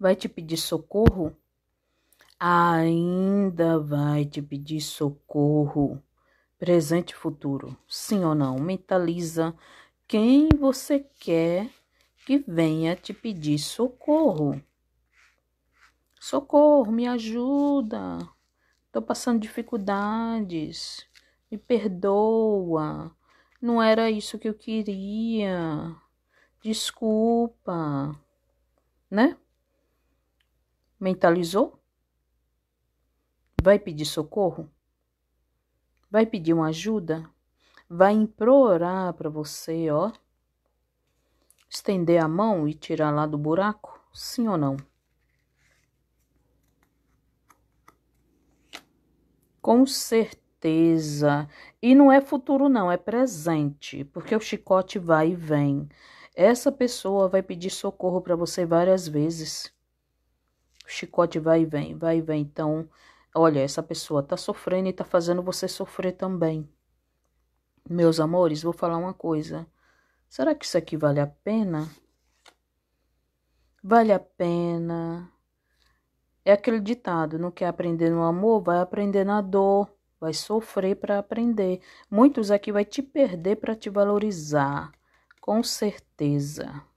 vai te pedir socorro? Ainda vai te pedir socorro. Presente e futuro, sim ou não? Mentaliza quem você quer que venha te pedir socorro. Socorro, me ajuda. Estou passando dificuldades. Me perdoa. Não era isso que eu queria. Desculpa. Né? Mentalizou? Vai pedir socorro? Vai pedir uma ajuda? Vai implorar para você, ó? Estender a mão e tirar lá do buraco? Sim ou não? Com certeza. E não é futuro, não, é presente, porque o chicote vai e vem. Essa pessoa vai pedir socorro para você várias vezes chicote vai e vem, vai e vem. Então, olha, essa pessoa tá sofrendo e tá fazendo você sofrer também. Meus amores, vou falar uma coisa. Será que isso aqui vale a pena? Vale a pena. É aquele ditado, não quer é aprender no amor, vai aprender na dor, vai sofrer para aprender. Muitos aqui vai te perder para te valorizar, com certeza.